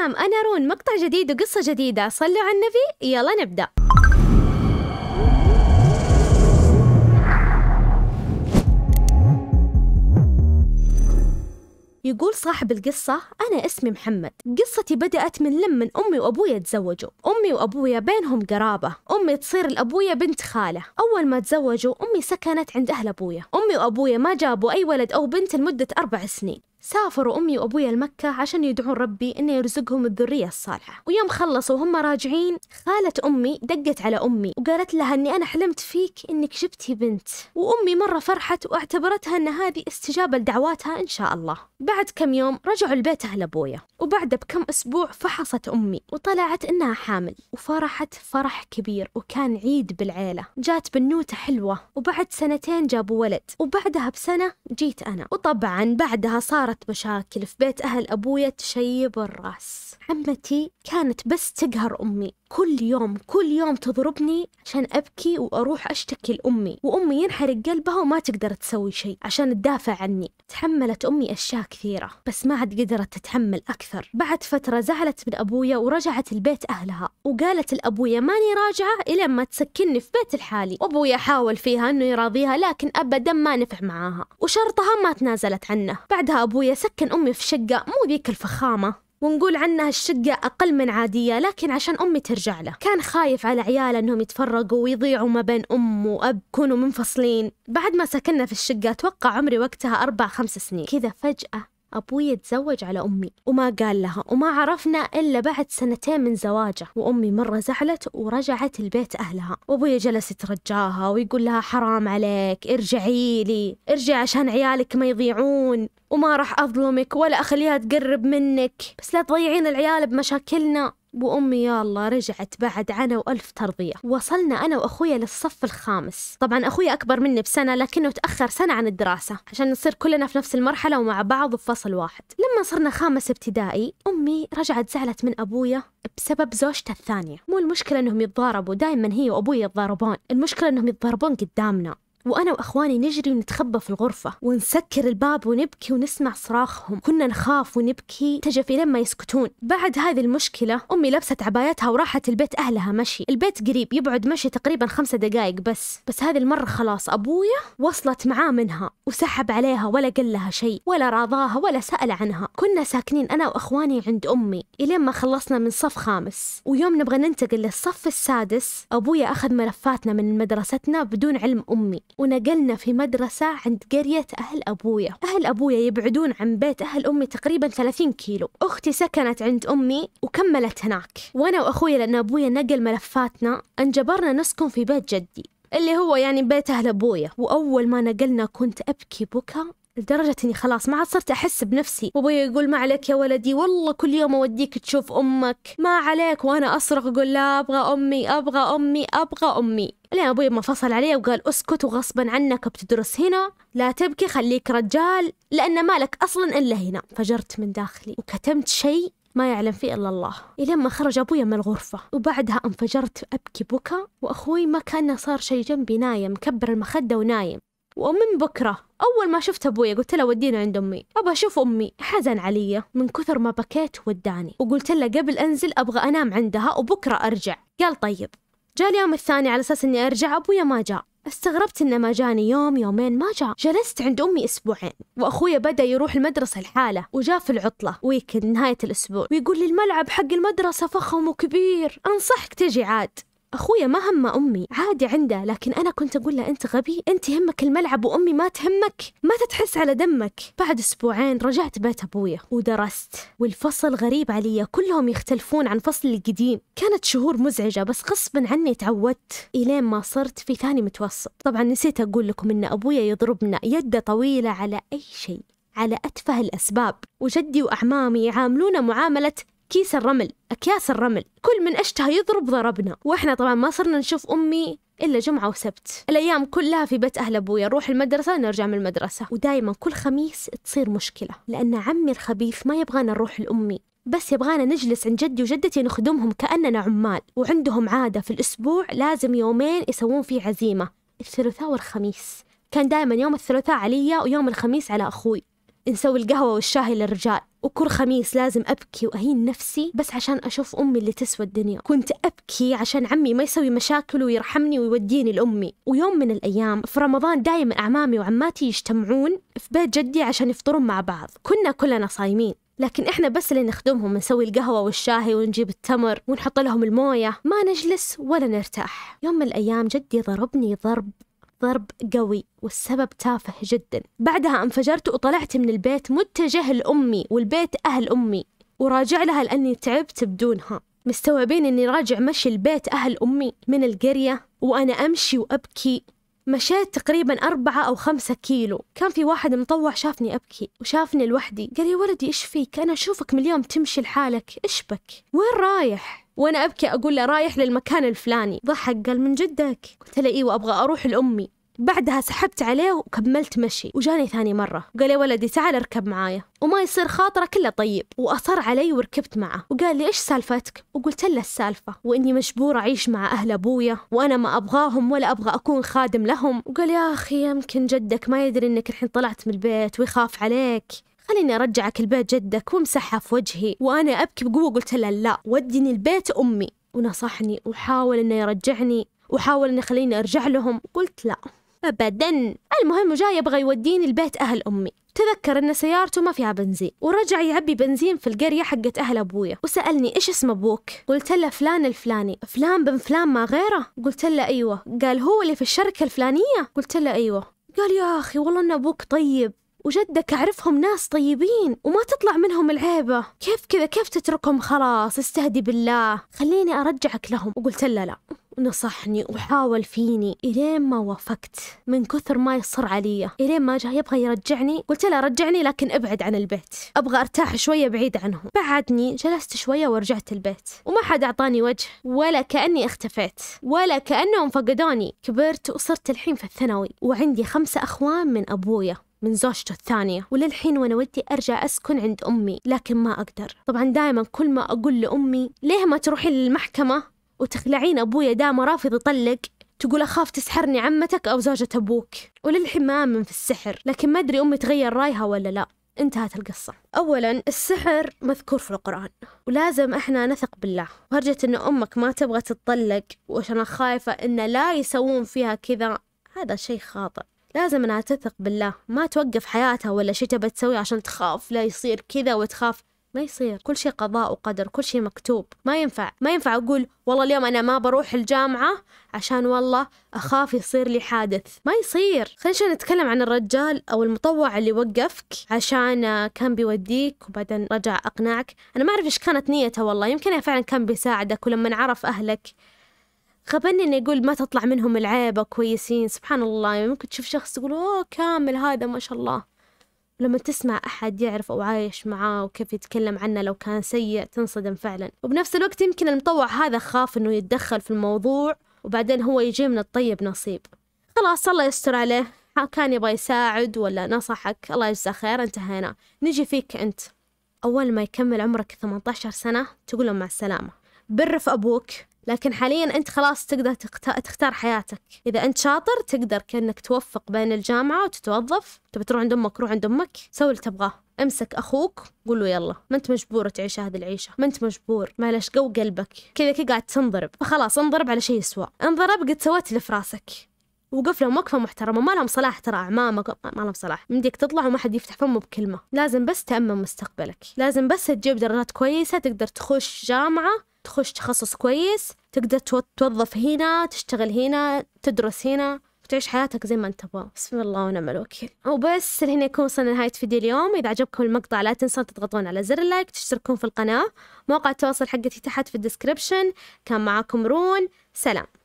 نعم أنا رون مقطع جديد وقصة جديدة صلوا على النبي يلا نبدأ يقول صاحب القصة أنا اسمي محمد قصتي بدأت من لما أمي وأبويا تزوجوا أمي وأبويا بينهم قرابة أمي تصير لأبويا بنت خالة أول ما تزوجوا أمي سكنت عند أهل أبويا أمي وأبويا ما جابوا أي ولد أو بنت لمدة أربع سنين سافروا أمي وأبويا لمكة عشان يدعون ربي إنه يرزقهم الذرية الصالحة ويوم خلصوا وهم راجعين خالة أمي دقت على أمي وقالت لها أني أنا حلمت فيك إنك جبتي بنت وأمي مرة فرحت واعتبرتها أن هذه استجابة لدعواتها إن شاء الله بعد كم يوم رجعوا البيت أهل أبويا وبعد بكم أسبوع فحصت أمي وطلعت إنها حامل وفرحت فرح كبير وكان عيد بالعيلة جات بنوتة حلوة وبعد سنتين جابوا ولد وبعدها بسنة جيت أنا وطبعا بعدها صار صارت مشاكل في بيت أهل أبويا تشيب الراس عمتي كانت بس تقهر أمي كل يوم كل يوم تضربني عشان أبكي وأروح أشتكي لأمي وأمي ينحرق قلبها وما تقدر تسوي شيء عشان تدافع عني تحملت أمي أشياء كثيرة بس ما عاد قدرت تتحمل أكثر بعد فترة زعلت من أبويا ورجعت البيت أهلها وقالت لأبويا ماني راجعة إلى ما تسكنني في بيت الحالي وأبويا حاول فيها أنه يراضيها لكن أبدا ما نفع معاها وشرطها ما تنازلت عنه بعدها أبويا سكن أمي في شقة مو ذيك الفخامة ونقول عنها الشقة أقل من عادية لكن عشان أمي ترجع له كان خايف على عياله أنهم يتفرقوا ويضيعوا ما بين أم وأب كونوا منفصلين بعد ما سكننا في الشقة أتوقع عمري وقتها أربع خمس سنين كذا فجأة أبوي تزوج على أمي وما قال لها وما عرفنا إلا بعد سنتين من زواجه وأمي مرة زعلت ورجعت البيت أهلها وأبوي جلس يترجاها ويقول لها حرام عليك ارجعي لي ارجعي عشان عيالك ما يضيعون وما راح أظلمك ولا أخليها تقرب منك بس لا تضيعين العيال بمشاكلنا وأمي يا الله رجعت بعد عنا وألف ترضية وصلنا أنا وأخويا للصف الخامس طبعا أخويا أكبر مني بسنة لكنه تأخر سنة عن الدراسة عشان نصير كلنا في نفس المرحلة ومع بعض في فصل واحد لما صرنا خامس ابتدائي أمي رجعت زعلت من أبويا بسبب زوجته الثانية مو المشكلة أنهم يتضاربوا دائما هي وأبوي يتضاربون المشكلة أنهم يتضاربون قدامنا وأنا وأخواني نجري ونتخبى في الغرفة ونسكر الباب ونبكي ونسمع صراخهم كنا نخاف ونبكي تجفي لما يسكتون بعد هذه المشكلة أمي لبست عبايتها وراحت البيت أهلها مشي البيت قريب يبعد مشي تقريبا خمسة دقائق بس بس هذه المرة خلاص أبويا وصلت معاه منها وسحب عليها ولا قال لها شيء ولا راضاها ولا سأل عنها كنا ساكنين أنا وأخواني عند أمي إلين ما خلصنا من صف خامس ويوم نبغى ننتقل للصف السادس أبويا أخذ ملفاتنا من مدرستنا بدون علم أمي ونقلنا في مدرسة عند قرية أهل أبويا أهل أبويا يبعدون عن بيت أهل أمي تقريبا 30 كيلو أختي سكنت عند أمي وكملت هناك وأنا وأخوي لأن أبويا نقل ملفاتنا انجبرنا نسكن في بيت جدي اللي هو يعني بيت أهل أبويا وأول ما نقلنا كنت أبكي بكى لدرجة إني خلاص ما عاد صرت أحس بنفسي وأبوي يقول ما عليك يا ولدي والله كل يوم أوديك تشوف أمك ما عليك وأنا أصرخ أقول لا أبغى أمي أبغى أمي أبغى أمي لين أبوي ما فصل علي وقال أسكت وغصبا عنك بتدرس هنا لا تبكي خليك رجال لأن مالك أصلا إلا هنا فجرت من داخلي وكتمت شيء ما يعلم فيه إلا الله إلى ما خرج أبوي من الغرفة وبعدها انفجرت أبكي بكى وأخوي ما كان صار شيء جنبي نايم كبر المخدة ونايم ومن بكرة أول ما شفت أبويا قلت له ودينا عند أمي أبغى أشوف أمي حزن علي من كثر ما بكيت وداني وقلت له قبل أنزل أبغى أنام عندها وبكرة أرجع قال طيب جاء اليوم الثاني على أساس إني أرجع أبويا ما جاء استغربت انه ما جاني يوم يومين ما جاء جلست عند امي اسبوعين واخويا بدا يروح المدرسه لحاله وجاء في العطله ويكند نهايه الاسبوع ويقول لي الملعب حق المدرسه فخم وكبير انصحك تجي عاد أخويا ما همه أمي عادي عنده لكن أنا كنت أقول له أنت غبي أنت همك الملعب وأمي ما تهمك ما تتحس على دمك بعد أسبوعين رجعت بيت أبويا ودرست والفصل غريب علي كلهم يختلفون عن فصلي القديم كانت شهور مزعجة بس غصبا عني تعودت إلين ما صرت في ثاني متوسط طبعا نسيت أقول لكم إن أبويا يضربنا يده طويلة على أي شيء على أتفه الأسباب وجدي وأعمامي يعاملونا معاملة كيس الرمل أكياس الرمل كل من أشتهى يضرب ضربنا وإحنا طبعا ما صرنا نشوف أمي إلا جمعة وسبت الأيام كلها في بيت أهل أبويا نروح المدرسة نرجع من المدرسة ودايما كل خميس تصير مشكلة لأن عمي الخبيث ما يبغانا نروح لأمي بس يبغانا نجلس عند جدي وجدتي نخدمهم كأننا عمال وعندهم عادة في الأسبوع لازم يومين يسوون فيه عزيمة الثلاثاء والخميس كان دائما يوم الثلاثاء علي ويوم الخميس على أخوي نسوي القهوة والشاهي للرجال وكل خميس لازم أبكي وأهين نفسي بس عشان أشوف أمي اللي تسوى الدنيا كنت أبكي عشان عمي ما يسوي مشاكل ويرحمني ويوديني لأمي ويوم من الأيام في رمضان دايما أعمامي وعماتي يجتمعون في بيت جدي عشان يفطرون مع بعض كنا كلنا صايمين لكن احنا بس اللي نخدمهم نسوي القهوة والشاهي ونجيب التمر ونحط لهم الموية ما نجلس ولا نرتاح يوم من الأيام جدي ضربني ضرب ضرب قوي والسبب تافه جدا بعدها انفجرت وطلعت من البيت متجه لأمي والبيت أهل أمي وراجع لها لأني تعبت بدونها مستوعبين أني راجع مشي البيت أهل أمي من القرية وأنا أمشي وأبكي مشيت تقريبا أربعة أو خمسة كيلو كان في واحد مطوع شافني أبكي وشافني لوحدي قال يا ولدي إيش فيك أنا أشوفك من اليوم تمشي لحالك إيش بك وين رايح وانا ابكي اقول له رايح للمكان الفلاني ضحك قال من جدك قلت له ايوه ابغى اروح لامي بعدها سحبت عليه وكملت مشي وجاني ثاني مرة وقال يا ولدي تعال اركب معايا وما يصير خاطره كله طيب وأصر علي وركبت معه وقال لي إيش سالفتك وقلت له السالفة وإني مجبورة أعيش مع أهل أبويا وأنا ما أبغاهم ولا أبغى أكون خادم لهم وقال يا أخي يمكن جدك ما يدري إنك الحين طلعت من البيت ويخاف عليك خليني أرجعك البيت جدك وامسحها في وجهي وأنا أبكي بقوة قلت له لا وديني البيت أمي ونصحني وحاول إنه يرجعني وحاول إنه يخليني أرجع لهم قلت لا أبدا المهم وجاي يبغى يوديني البيت أهل أمي تذكر ان سيارته ما فيها بنزين ورجع يعبي بنزين في القريه حقت اهل ابويا وسالني ايش اسم ابوك قلت له فلان الفلاني فلان بن فلان ما غيره قلت له ايوه قال هو اللي في الشركه الفلانيه قلت له ايوه قال يا اخي والله ان ابوك طيب وجدك أعرفهم ناس طيبين وما تطلع منهم العيبة كيف كذا كيف تتركهم خلاص استهدي بالله خليني أرجعك لهم وقلت له لا نصحني وحاول فيني إلين ما وافقت من كثر ما يصر علي إلين ما جاء يبغى يرجعني قلت له رجعني لكن ابعد عن البيت أبغى أرتاح شوية بعيد عنه بعدني جلست شوية ورجعت البيت وما حد أعطاني وجه ولا كأني اختفيت ولا كأنهم فقدوني كبرت وصرت الحين في الثانوي وعندي خمسة أخوان من أبويا من زوجته الثانية وللحين وأنا ودي أرجع أسكن عند أمي لكن ما أقدر طبعا دائما كل ما أقول لأمي ليه ما تروحين للمحكمة وتخلعين أبويا دام رافض يطلق تقول أخاف تسحرني عمتك أو زوجة أبوك وللحين ما آمن في السحر لكن ما أدري أمي تغير رايها ولا لا انتهت القصة أولا السحر مذكور في القرآن ولازم إحنا نثق بالله وهرجة أن أمك ما تبغى تتطلق وعشان خايفة أن لا يسوون فيها كذا هذا شيء خاطئ لازم أنها تثق بالله ما توقف حياتها ولا شيء تبى تسوي عشان تخاف لا يصير كذا وتخاف ما يصير كل شيء قضاء وقدر كل شيء مكتوب ما ينفع ما ينفع أقول والله اليوم أنا ما بروح الجامعة عشان والله أخاف يصير لي حادث ما يصير خلينا نتكلم عن الرجال أو المطوع اللي وقفك عشان كان بيوديك وبعدين رجع أقنعك أنا ما أعرف إيش كانت نيته والله يمكن فعلا كان بيساعدك ولما عرف أهلك غبني انه يقول ما تطلع منهم العيبة كويسين سبحان الله يعني ممكن تشوف شخص تقول اوه كامل هذا ما شاء الله لما تسمع أحد يعرف أو عايش معاه وكيف يتكلم عنه لو كان سيء تنصدم فعلا وبنفس الوقت يمكن المطوع هذا خاف أنه يتدخل في الموضوع وبعدين هو يجي من الطيب نصيب خلاص الله يستر عليه كان يبغى يساعد ولا نصحك الله يجزاه خير انتهينا نجي فيك أنت أول ما يكمل عمرك 18 سنة تقول له مع السلامة بر في أبوك لكن حاليا أنت خلاص تقدر تختار حياتك إذا أنت شاطر تقدر كأنك توفق بين الجامعة وتتوظف تبي تروح عند أمك روح عند أمك سوي اللي تبغاه امسك اخوك قول له يلا ما انت مجبور تعيش هذه العيشه ما انت مجبور معلش قو قلبك كذا كذا قاعد تنضرب فخلاص انضرب على شيء يسوى انضرب قد سويت اللي في راسك وقف لهم وقفة محترمة ما لهم صلاح ترى أعمامك ما لهم صلاح مديك تطلع وما حد يفتح فمه بكلمة لازم بس تأمن مستقبلك لازم بس تجيب درجات كويسة تقدر تخش جامعة تخش تخصص كويس تقدر توظف هنا تشتغل هنا تدرس هنا وتعيش حياتك زي ما انت تبغى بسم الله ونعم الوكيل وبس هنا يكون وصلنا لنهاية فيديو اليوم إذا عجبكم المقطع لا تنسون تضغطون على زر اللايك تشتركون في القناة مواقع التواصل حقتي تحت في الديسكربشن كان معاكم رون سلام